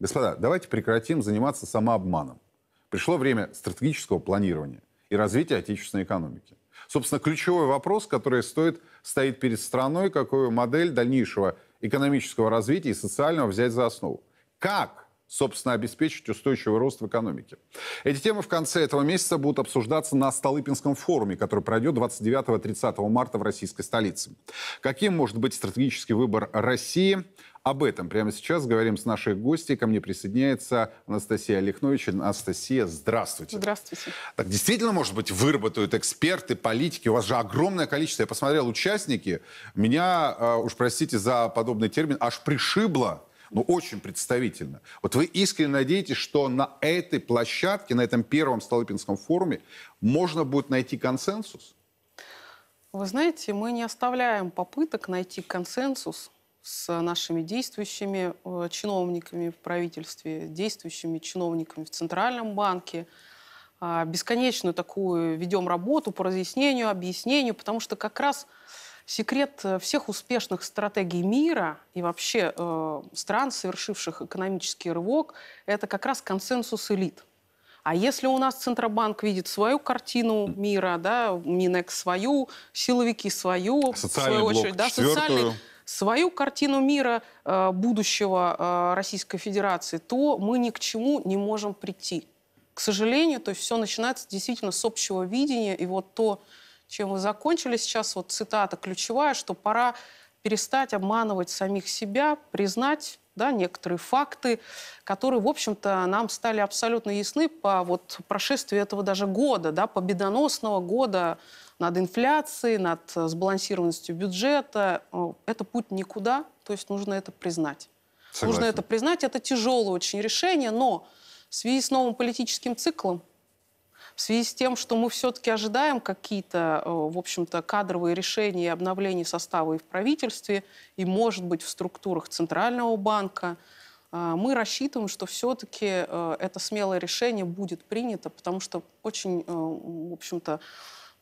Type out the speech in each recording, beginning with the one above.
Господа, давайте прекратим заниматься самообманом. Пришло время стратегического планирования и развития отечественной экономики. Собственно, ключевой вопрос, который стоит, стоит перед страной, какую модель дальнейшего экономического развития и социального взять за основу. Как, собственно, обеспечить устойчивый рост в экономике? Эти темы в конце этого месяца будут обсуждаться на Столыпинском форуме, который пройдет 29-30 марта в российской столице. Каким может быть стратегический выбор России – об этом прямо сейчас говорим с нашей гостьей. Ко мне присоединяется Анастасия Олехнович. Анастасия, здравствуйте. Здравствуйте. Так действительно, может быть, выработают эксперты, политики? У вас же огромное количество. Я посмотрел участники. Меня, а, уж простите за подобный термин, аж пришибло ну, очень представительно. Вот вы искренне надеетесь, что на этой площадке, на этом первом Столыпинском форуме можно будет найти консенсус? Вы знаете, мы не оставляем попыток найти консенсус с нашими действующими э, чиновниками в правительстве, действующими чиновниками в Центральном банке. А, бесконечно такую ведем работу по разъяснению, объяснению, потому что как раз секрет э, всех успешных стратегий мира и вообще э, стран, совершивших экономический рывок, это как раз консенсус элит. А если у нас Центробанк видит свою картину мира, да, Минэк свою, силовики свою, социальный в свою очередь, блок да, четвертую. социальный свою картину мира э, будущего э, Российской Федерации, то мы ни к чему не можем прийти. К сожалению, то есть все начинается действительно с общего видения. И вот то, чем вы закончили сейчас, вот цитата ключевая, что пора перестать обманывать самих себя, признать да, некоторые факты, которые, в общем-то, нам стали абсолютно ясны по вот прошествии этого даже года, да, победоносного года над инфляцией, над э, сбалансированностью бюджета. Э, это путь никуда, то есть нужно это признать. Согласен. Нужно это признать. Это тяжелое очень решение, но в связи с новым политическим циклом, в связи с тем, что мы все-таки ожидаем какие-то, э, в общем-то, кадровые решения и обновления состава и в правительстве, и, может быть, в структурах Центрального банка, мы рассчитываем, что все-таки это смелое решение будет принято, потому что очень, в общем-то,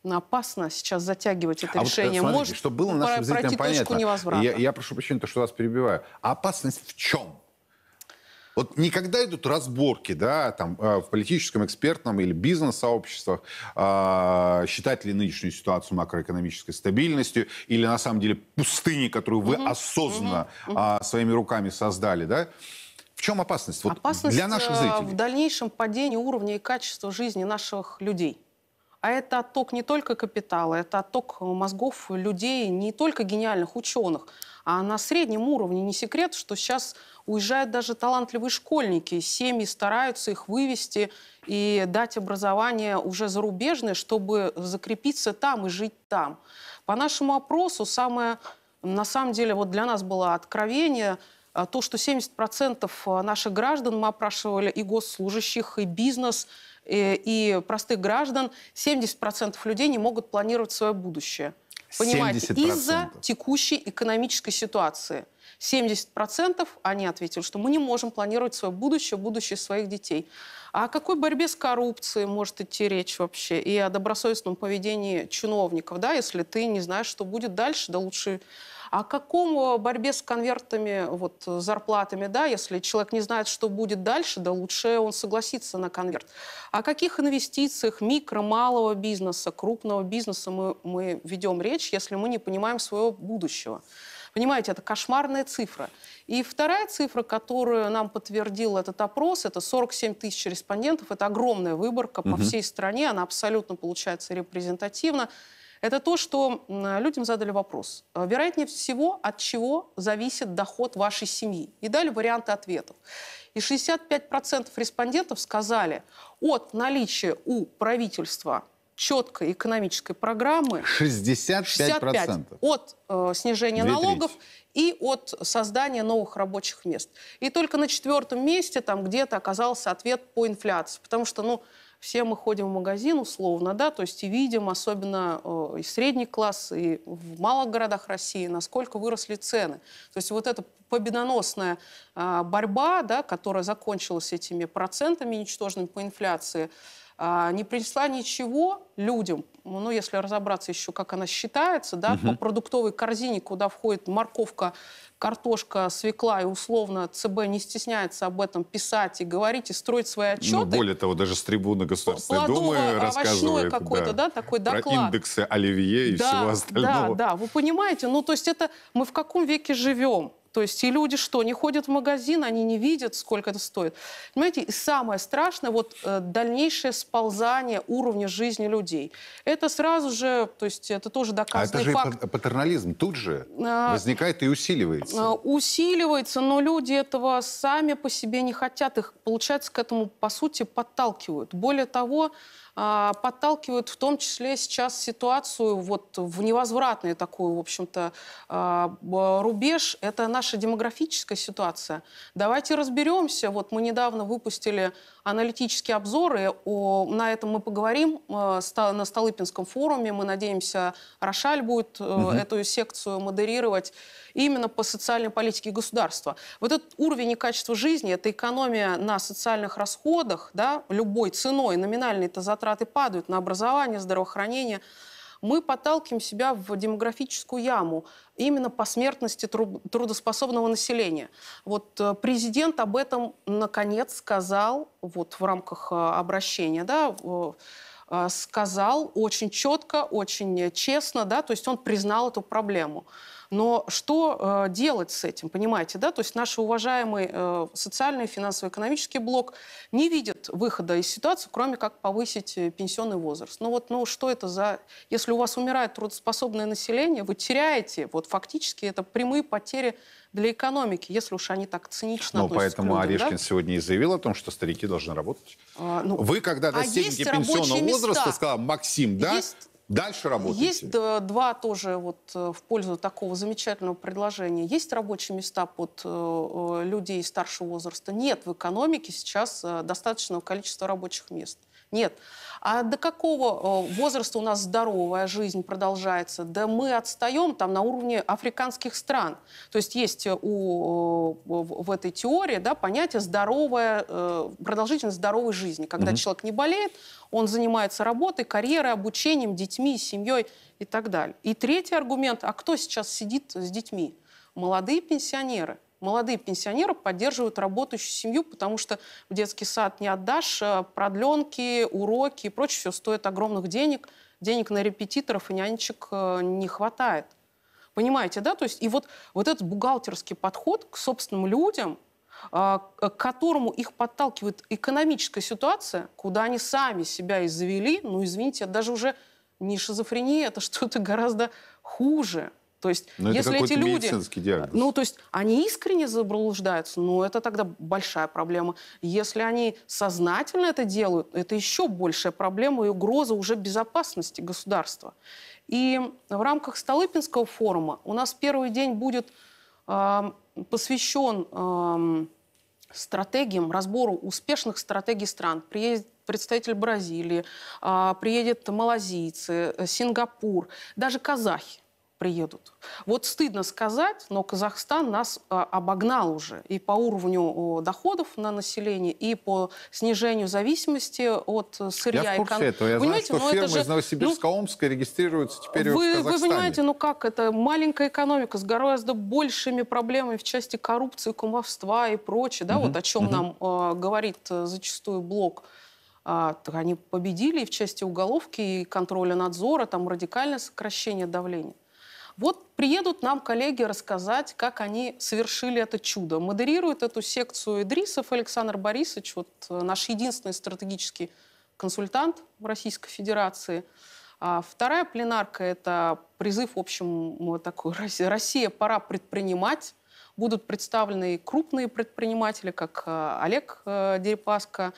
опасно сейчас затягивать это а э, решение. Вот, смотрите, Может, чтобы было нашим зрителям понятно. Я, я прошу прощения, то, что вас перебиваю. А опасность в чем? Вот никогда идут разборки, да, там, э, в политическом, экспертном или бизнес-сообществах, а, считать ли нынешнюю ситуацию макроэкономической стабильностью или, на самом деле, пустыни, которую вы угу, осознанно угу, э, своими руками создали, да? В чем опасность? Вот опасность для наших э, зрителей. в дальнейшем падении уровня и качества жизни наших людей. А это отток не только капитала, это отток э, мозгов людей, не только гениальных ученых, а на среднем уровне не секрет, что сейчас уезжают даже талантливые школьники, семьи стараются их вывести и дать образование уже зарубежное, чтобы закрепиться там и жить там. По нашему опросу самое, на самом деле, вот для нас было откровение, э, то, что 70% э, наших граждан, мы опрашивали и госслужащих, и бизнес, Э, и простых граждан, 70% людей не могут планировать свое будущее. Понимаете, из-за текущей экономической ситуации. 70% они ответили, что мы не можем планировать свое будущее, будущее своих детей. А о какой борьбе с коррупцией может идти речь вообще? И о добросовестном поведении чиновников, да, если ты не знаешь, что будет дальше, да лучше а каком борьбе с конвертами, вот, э, зарплатами, да, если человек не знает, что будет дальше, да лучше он согласится на конверт. О каких инвестициях микро, малого бизнеса, крупного бизнеса мы, мы ведем речь, если мы не понимаем своего будущего? Понимаете, это кошмарная цифра. И вторая цифра, которую нам подтвердил этот опрос, это 47 тысяч респондентов. Это огромная выборка угу. по всей стране. Она абсолютно получается репрезентативна. Это то, что людям задали вопрос. Э, вероятнее всего, от чего зависит доход вашей семьи? И дали варианты ответов. И 65% респондентов сказали, от наличия у правительства четкой экономической программы 65%, 65 от э, снижения налогов и от создания новых рабочих мест. И только на четвертом месте там где-то оказался ответ по инфляции, потому что, ну, все мы ходим в магазин условно, да, то есть и видим, особенно э, и средний класс, и в малых городах России, насколько выросли цены. То есть вот эта победоносная а, борьба, да, которая закончилась этими процентами ничтожными по инфляции, а, не принесла ничего людям, ну, если разобраться еще, как она считается, да, угу. по продуктовой корзине, куда входит морковка, картошка, свекла, и условно ЦБ не стесняется об этом писать и говорить, и строить свои отчеты. Ну, более того, даже с трибуны Государственной Думы рассказывает. какой-то, да, да, такой доклад. Про индексы оливье и да, всего остального. Да, да, вы понимаете, ну, то есть это мы в каком веке живем? То есть и люди что, не ходят в магазин, они не видят, сколько это стоит. Понимаете, и самое страшное, вот э, дальнейшее сползание уровня жизни людей. Это сразу же, то есть это тоже доказанный а это же факт. патернализм тут же а, возникает и усиливается. А, усиливается, но люди этого сами по себе не хотят. Их, получается, к этому, по сути, подталкивают. Более того, а, подталкивают в том числе сейчас ситуацию вот в невозвратную такую, в общем-то, а, рубеж. Это наша демографическая ситуация. Давайте разберемся. Вот мы недавно выпустили аналитические обзоры. О, на этом мы поговорим э, на Столыпинском форуме. Мы надеемся, Рошаль будет угу. эту секцию модерировать именно по социальной политике государства. Вот этот уровень и качество жизни – это экономия на социальных расходах, да, любой ценой, номинальный это затраты затраты падают на образование, здравоохранение, мы подталкиваем себя в демографическую яму именно по смертности трудоспособного населения. Вот э, президент об этом наконец сказал вот в рамках э, обращения, да, э, сказал очень четко, очень честно, да, то есть он признал эту проблему. Но что э, делать с этим, понимаете, да? То есть наш уважаемый э, социальный, финансово-экономический блок не видит выхода из ситуации, кроме как повысить э, пенсионный возраст. Ну вот, ну что это за... Если у вас умирает трудоспособное население, вы теряете, вот фактически это прямые потери для экономики, если уж они так цинично Ну, поэтому людям, Орешкин да? сегодня и заявил о том, что старики должны работать. А, ну, Вы, когда а достигнете а пенсионного возраста, сказал, Максим, да, есть... Дальше работаете? Есть э, два тоже вот э, в пользу такого замечательного предложения. Есть рабочие места под э, людей старшего возраста? Нет, в экономике сейчас достаточного количества рабочих мест. Нет. А до какого возраста у нас здоровая жизнь продолжается? Да мы отстаем там на уровне африканских стран. То есть есть у, в этой теории да, понятие здоровая, продолжительность здоровой жизни. Когда mm-hmm. человек не болеет, он занимается работой, карьерой, обучением, детьми, семьей и так далее. И третий аргумент, а кто сейчас сидит с детьми? Молодые пенсионеры. Молодые пенсионеры поддерживают работающую семью, потому что в детский сад не отдашь, э, продленки, уроки и прочее все стоит огромных денег, денег на репетиторов и нянечек э, не хватает. Понимаете, да? То есть и вот, вот этот бухгалтерский подход к собственным людям – а, к которому их подталкивает экономическая ситуация, куда они сами себя и завели, ну, извините, это даже уже не шизофрения, это что-то гораздо хуже. То есть, но ну, если эти люди, диагноз. ну, то есть, они искренне заблуждаются, ну, это тогда большая проблема. Если они сознательно это делают, это еще большая проблема и угроза уже безопасности государства. И в рамках Столыпинского форума у нас первый день будет э, посвящен стратегиям, разбору успешных стратегий стран. Приедет представитель Бразилии, а, приедет малазийцы, э, Сингапур, даже казахи приедут. Вот стыдно сказать, но Казахстан нас а, обогнал уже и по уровню доходов на население, и по снижению зависимости от э, сырья. Я в курсе и кон... этого. Я понимаете, знаю, что ну, фирмы же... из Новосибирска, ну, регистрируются теперь вы, в Казахстане. Вы понимаете, ну как, это маленькая экономика с гораздо большими проблемами в части коррупции, кумовства и прочее, да, угу, вот о чем угу. нам а, э, говорит зачастую блок а, они победили и в части уголовки, и контроля надзора, там радикальное сокращение давления. Вот приедут нам коллеги рассказать, как они совершили это чудо. Модерирует эту секцию Идрисов Александр Борисович, вот э, наш единственный стратегический консультант в Российской Федерации. А вторая пленарка – это призыв, в общем, такой «Россия, пора предпринимать». Будут представлены крупные предприниматели, как э, Олег э, Дерипаска,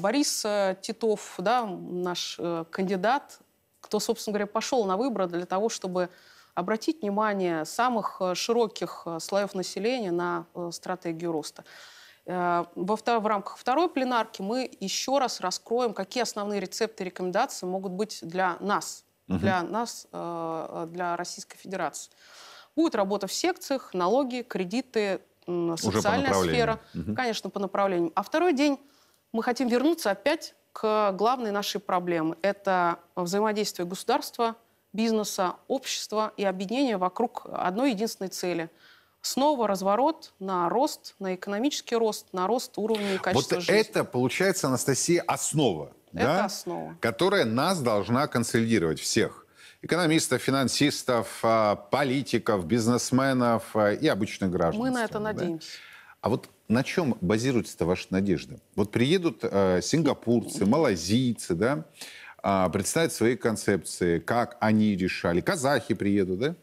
Борис Титов, да, наш кандидат кто, собственно говоря, пошел на выборы для того, чтобы обратить внимание самых э, широких э, слоев населения на э, стратегию роста. В рамках второй пленарки мы еще раз раскроем, какие основные рецепты и рекомендации могут быть для нас, угу. для нас, для Российской Федерации. Будет работа в секциях, налоги, кредиты, социальная сфера, угу. конечно, по направлениям. А второй день мы хотим вернуться опять к главной нашей проблеме. Это взаимодействие государства, бизнеса, общества и объединение вокруг одной единственной цели – снова разворот на рост, на экономический рост, на рост уровня и качества вот жизни. Вот это, получается, Анастасия, основа, это да? основа. которая нас должна консолидировать всех. Экономистов, финансистов, а, политиков, бизнесменов а, и обычных граждан. Мы на это надеемся. А вот на чем базируется-то ваша надежда? Вот приедут э, сингапурцы, малазийцы, да, э, представят свои концепции, как они решали, казахи приедут, да?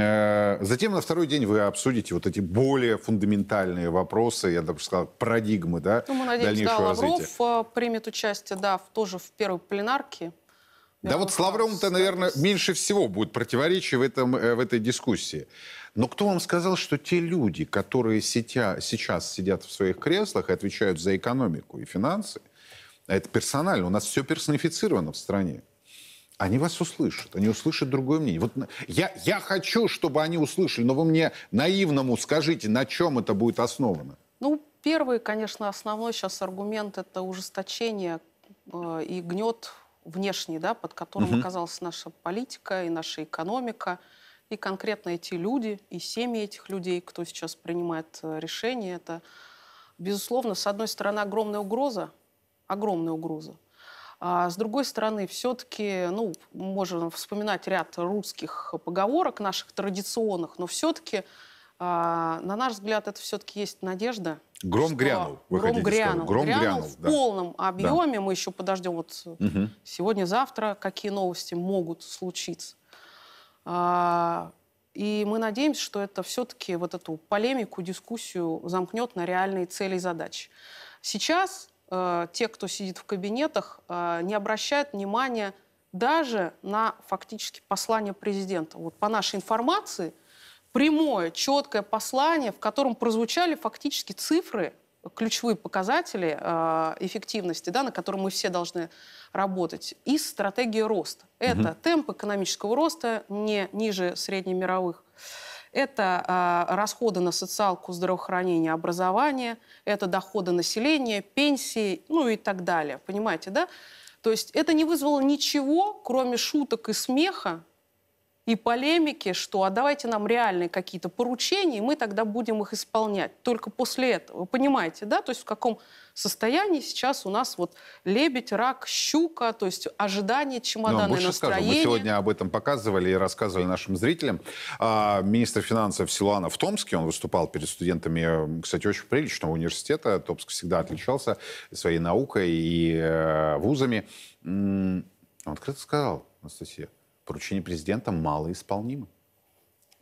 Э, затем на второй день вы обсудите вот эти более фундаментальные вопросы, я даже сказал, парадигмы да, ну, мы надеемся, дальнейшего да, развития. Лавров э, примет участие да, в, тоже в первой пленарке да вот с Лавровым-то, наверное, меньше всего будет противоречий в, этом, э, в этой дискуссии. Но кто вам сказал, что те люди, которые сетя, сейчас сидят в своих креслах и отвечают за экономику и финансы, это персонально, у нас все персонифицировано в стране, они вас услышат, они услышат другое мнение. Вот я, я хочу, чтобы они услышали, но вы мне наивному скажите, на чем это будет основано? Ну, первый, конечно, основной сейчас аргумент – это ужесточение э, и гнет внешний, да, под которым угу. оказалась наша политика и наша экономика, и конкретно эти люди, и семьи этих людей, кто сейчас принимает э, решения, это, безусловно, с одной стороны, огромная угроза, огромная угроза. А с другой стороны, все-таки, ну, можно вспоминать ряд русских поговорок, наших традиционных, но все-таки а, на наш взгляд, это все-таки есть надежда. Гром что... грянул. Гром грянул. Гром грянул, грянул в да. полном объеме. Да. Мы еще подождем вот угу. сегодня-завтра, какие новости могут случиться. А, и мы надеемся, что это все-таки вот эту полемику, дискуссию замкнет на реальные цели и задачи. Сейчас э, те, кто сидит в кабинетах, э, не обращают внимания даже на фактически послание президента. Вот по нашей информации – прямое, четкое послание, в котором прозвучали фактически цифры, ключевые показатели э, эффективности, да, на котором мы все должны работать, и стратегия роста. Это угу. темп экономического роста не ниже среднемировых. Это э, расходы на социалку, здравоохранение, образование, это доходы населения, пенсии, ну и так далее. Понимаете, да? То есть это не вызвало ничего, кроме шуток и смеха, и полемики, что а давайте нам реальные какие-то поручения, и мы тогда будем их исполнять. Только после этого, вы понимаете, да, то есть в каком состоянии сейчас у нас вот лебедь, рак, щука, то есть ожидание чемодана ну, больше настроение. скажем? мы сегодня об этом показывали и рассказывали нашим зрителям. А, министр финансов Силуанов в Томске, он выступал перед студентами, кстати, очень приличного университета, Томск всегда отличался своей наукой и э, вузами. Он открыто сказал, Анастасия, поручение президента малоисполнимо.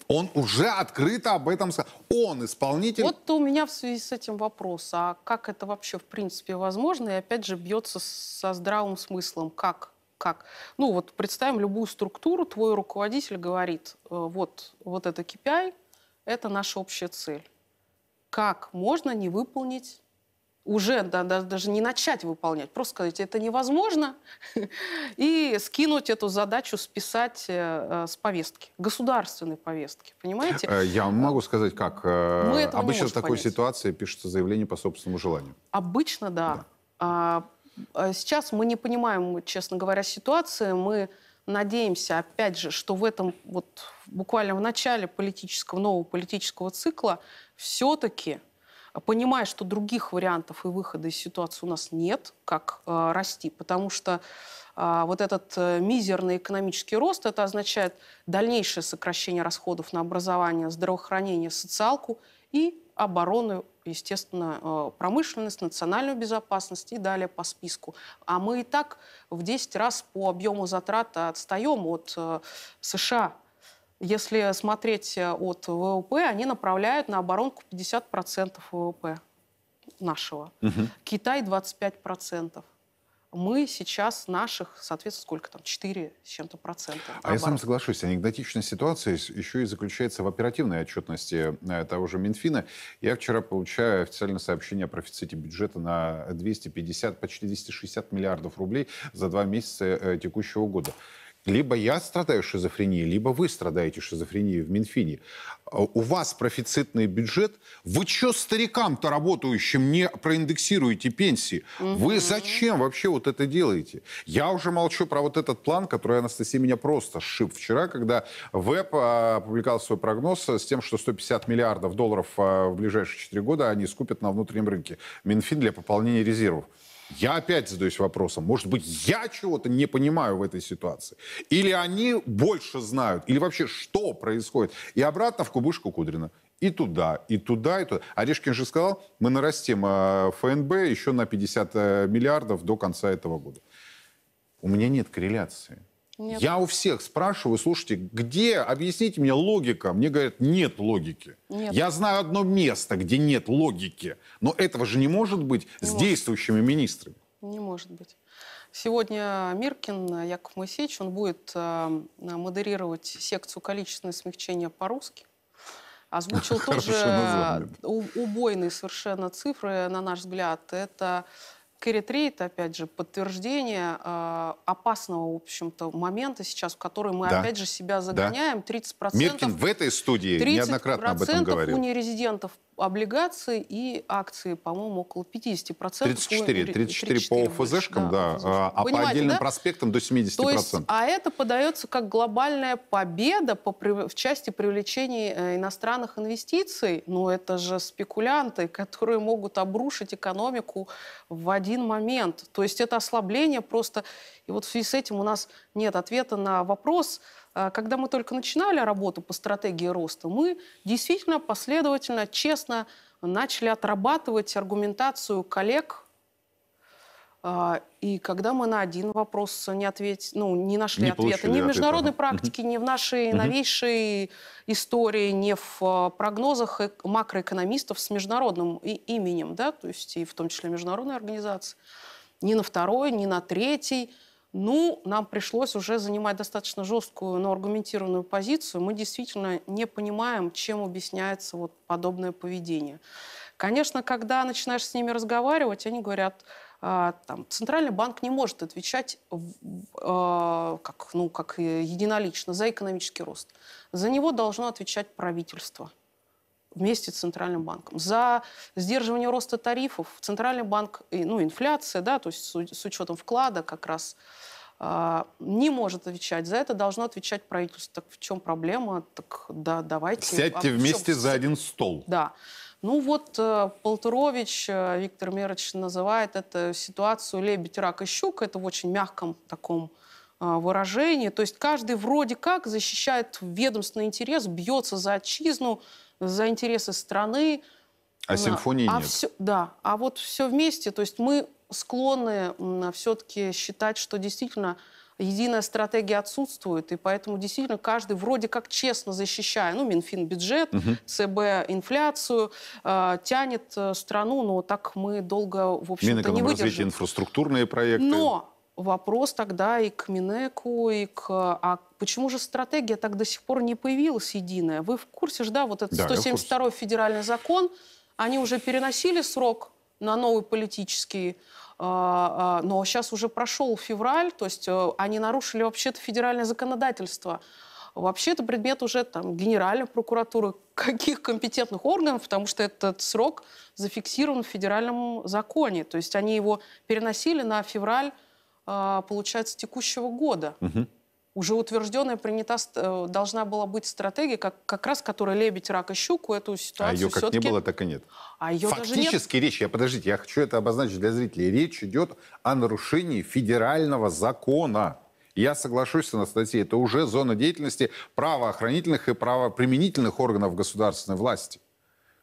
Он уже открыто об этом сказал. Он исполнитель. Вот у меня в связи с этим вопрос. А как это вообще в принципе возможно? И опять же бьется со здравым смыслом. Как? Как? Ну вот представим любую структуру, твой руководитель говорит, э, вот, вот это KPI, это наша общая цель. Как можно не выполнить уже да, да, даже не начать выполнять, просто сказать, это невозможно, и скинуть эту задачу, списать э, э с повестки, государственной повестки, понимаете? Э, я могу сказать, как. Э, мы Обычно в такой понять. ситуации пишется заявление по собственному желанию. Обычно, да. да. А, а, сейчас мы не понимаем, честно говоря, ситуации, мы надеемся, опять же, что в этом вот буквально в начале политического, нового политического цикла все-таки а понимая, что других вариантов и выхода из ситуации у нас нет, как э, расти, потому что э, вот этот э, мизерный экономический рост, это означает дальнейшее сокращение расходов на образование, здравоохранение, социалку и оборону, естественно, э, промышленность, национальную безопасность и далее по списку. А мы и так в 10 раз по объему затрат отстаем от э, США. Если смотреть э, от ВВП, они направляют на оборонку 50% ВВП нашего. Угу. Китай 25%. Мы сейчас наших, соответственно, сколько там, 4 с чем-то процента. А я с вами соглашусь, анекдотичность ситуация еще и заключается в оперативной отчетности э, того же Минфина. Я вчера получаю официальное сообщение о профиците бюджета на 250, почти 260 миллиардов рублей за два месяца э, текущего года. Либо я страдаю шизофренией, либо вы страдаете шизофренией в Минфине. А у вас профицитный бюджет. Вы что старикам-то работающим не проиндексируете пенсии? Угу. Вы зачем вообще вот это делаете? Я уже молчу про вот этот план, который Анастасия меня просто сшиб вчера, когда ВЭП а, опубликовал свой прогноз с тем, что 150 миллиардов долларов а, в ближайшие 4 года они скупят на внутреннем рынке. Минфин для пополнения резервов. Я опять задаюсь вопросом, может быть, я чего-то не понимаю в этой ситуации? Или они больше знают? Или вообще что происходит? И обратно в кубышку Кудрина. И туда, и туда, и туда. Орешкин же сказал, мы нарастим э, ФНБ еще на 50 э, миллиардов до конца этого года. У меня нет корреляции. Нет. Я у всех спрашиваю, слушайте, где, объясните мне логика. Мне говорят, нет логики. Нет. Я знаю одно место, где нет логики. Но этого же не может быть не с может. действующими министрами. Не может быть. Сегодня Миркин Яков Моисеевич, он будет э, модерировать секцию «Количественное смягчение по-русски». Озвучил тоже убойные совершенно цифры, на наш взгляд. Это ретрит, опять же, подтверждение э, опасного, в общем-то, момента сейчас, в который мы, да. опять же, себя загоняем. Да. 30%... Миркин в этой студии неоднократно об этом говорил. у нерезидентов облигации и акции, по-моему, около 50%. 34, 34, 34 по ОФЗшкам, да, да а, а по отдельным да? проспектам до 70%. То есть, а это подается как глобальная победа по, в части привлечения э, иностранных инвестиций. Но это же спекулянты, которые могут обрушить экономику в один момент. То есть это ослабление просто... И вот в связи с этим у нас нет ответа на вопрос, а, когда мы только начинали работу по стратегии роста, мы действительно последовательно, честно начали отрабатывать аргументацию коллег, а, и когда мы на один вопрос не, ответь, ну, не нашли не ответа ни в международной ответа. практике, ни в нашей новейшей истории, ни в а, прогнозах макроэкономистов с международным именем, да, то есть и в том числе международной организации, ни на второй, ни на третий, ну, нам пришлось уже занимать достаточно жесткую, но аргументированную позицию. Мы действительно не понимаем, чем объясняется вот подобное поведение. Конечно, когда начинаешь с ними разговаривать, они говорят, а, там, Центральный банк не может отвечать э, как, ну, как э, единолично за экономический рост. За него должно отвечать правительство вместе с Центральным банком. За сдерживание роста тарифов Центральный банк, ну, инфляция, да, то есть с, с учетом вклада как раз а, не может отвечать. За это должно отвечать правительство. Так в чем проблема? Так да, давайте... Сядьте а вместе чем? за один стол. Да. Ну вот э, Полторович э, Виктор Мерович называет эту ситуацию лебедь, рак и щука. Это в очень мягком таком а, выражении. То есть каждый вроде как защищает ведомственный интерес, бьется за отчизну, за интересы страны. А симфонии а нет. Все, да, а вот все вместе, то есть мы склонны все-таки считать, что действительно единая стратегия отсутствует, и поэтому действительно каждый вроде как честно защищая, ну, Минфин бюджет, угу. ЦБ инфляцию, а, э, тянет страну, но так мы долго, в общем-то, не выдержим. развитие инфраструктурные проекты. Но вопрос тогда и к Минеку, и к... А почему же стратегия так до сих пор не появилась единая? Вы в курсе же, да, вот этот да, 172 федеральный закон, они уже переносили срок на новый политический, а, а, но сейчас уже прошел февраль, то есть э, они нарушили вообще-то федеральное законодательство. Вообще то предмет уже там генеральной прокуратуры, каких компетентных органов, потому что этот срок зафиксирован в федеральном законе. То есть они его переносили на февраль а, получается, текущего года. Угу. Уже утвержденная, принята, э, должна была быть стратегия, как, как раз которая лебедь, рак и щуку эту ситуацию А ее как не было, так и нет. А ее Фактически даже нет. речь, я подождите, я хочу это обозначить для зрителей, речь идет о нарушении федерального закона. Я соглашусь с Анастасией, это уже зона деятельности правоохранительных и правоприменительных органов государственной власти,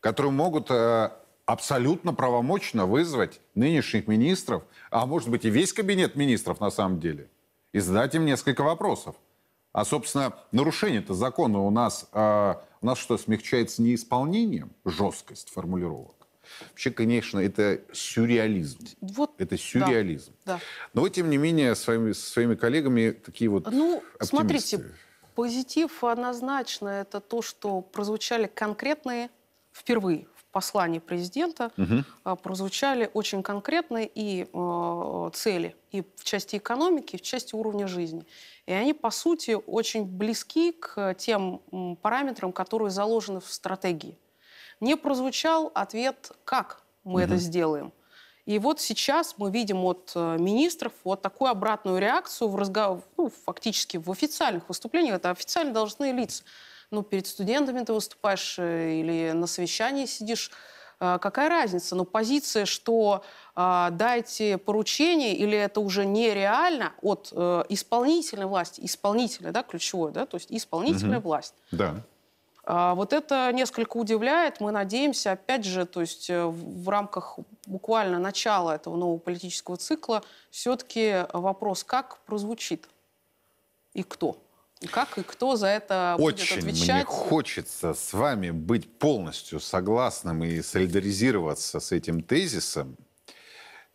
которые могут э, абсолютно правомочно вызвать нынешних министров, а может быть и весь кабинет министров на самом деле, и задать им несколько вопросов. А, собственно, нарушение-то закона у нас, э, у нас что, смягчается не неисполнением? Жесткость формулировок. Вообще, конечно, это сюрреализм. Вот, это сюрреализм. Да, да. Но вы, тем не менее, своими, своими коллегами такие вот Ну, оптимисты. смотрите, позитив однозначно это то, что прозвучали конкретные впервые послании президента угу. прозвучали очень конкретные и э, цели и в части экономики, и в части уровня жизни. И они, по сути, очень близки к тем параметрам, которые заложены в стратегии. Не прозвучал ответ, как мы угу. это сделаем. И вот сейчас мы видим от э, министров вот такую обратную реакцию в разговор, ну, фактически в официальных выступлениях, это официально должны лица ну, перед студентами ты выступаешь э, или на совещании сидишь, а, какая разница? Но ну, позиция, что э, дайте поручение, или это уже нереально от э, исполнительной власти, исполнительной, да, ключевой, да, то есть исполнительная угу. власть. Да. Э, вот это несколько удивляет. Мы надеемся, опять же, то есть э, в рамках буквально начала этого нового политического цикла все-таки вопрос, как прозвучит и кто. Как и кто за это Очень будет отвечать? Очень мне хочется с вами быть полностью согласным и солидаризироваться с этим тезисом.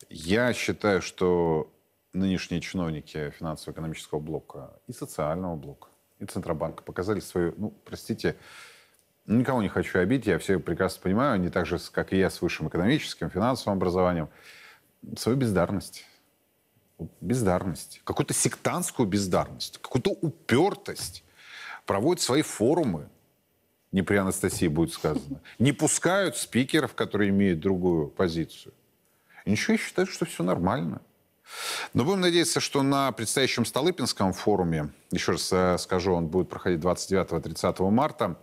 Я считаю, что нынешние чиновники финансово-экономического блока и социального блока, и Центробанка показали свою, ну, простите, никого не хочу обидеть, я все прекрасно понимаю, они так же, как и я, с высшим экономическим, финансовым образованием, свою бездарность бездарность, какую-то сектантскую бездарность, какую-то упертость. Проводят свои форумы, не при Анастасии будет сказано. Не пускают спикеров, которые имеют другую позицию. И ничего, я считаю, что все нормально. Но будем надеяться, что на предстоящем Столыпинском форуме, еще раз э, скажу, он будет проходить 29-30 марта,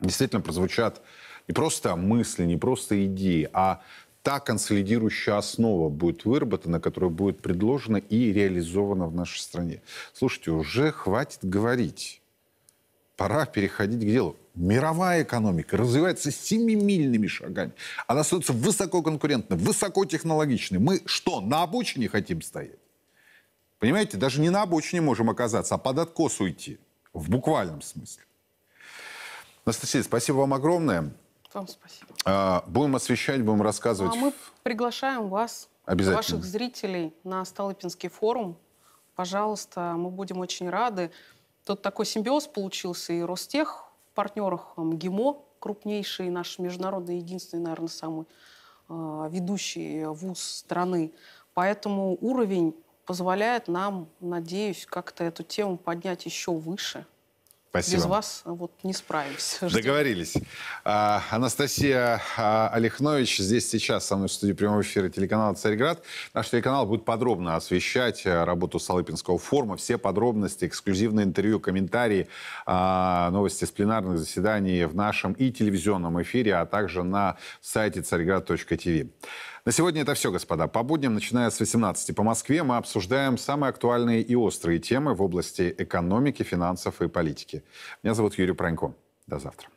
действительно прозвучат не просто мысли, не просто идеи, а та консолидирующая основа будет выработана, которая будет предложена и реализована в нашей стране. Слушайте, уже хватит говорить. Пора переходить к делу. Мировая экономика развивается семимильными шагами. Она становится высококонкурентной, высокотехнологичной. Мы что, на обочине хотим стоять? Понимаете, даже не на обочине можем оказаться, а под откос уйти. В буквальном смысле. Анастасия, спасибо вам огромное. Вам спасибо. А, будем освещать, будем рассказывать. А мы приглашаем вас, ваших зрителей, на Столыпинский форум. Пожалуйста, мы будем очень рады. Тут такой симбиоз получился и Ростех в партнерах, МГИМО, эм, крупнейший наш международный, единственный, наверное, самый э, ведущий вуз страны. Поэтому уровень позволяет нам, надеюсь, как-то эту тему поднять еще выше. Спасибо. Без вас э, вот не справимся. Ждем. Договорились. А, Анастасия а, Олехнович здесь сейчас со мной в студии прямого эфира телеканала «Царьград». Наш телеканал будет подробно освещать э, работу Салыпинского форума. Все подробности, эксклюзивные интервью, комментарии, а, новости с пленарных заседаний в нашем и телевизионном эфире, а также на сайте царьград.тв. На сегодня это все, господа. По будням, начиная с 18 по Москве, мы обсуждаем самые актуальные и острые темы в области экономики, финансов и политики. Меня зовут Юрий Пронько. До завтра.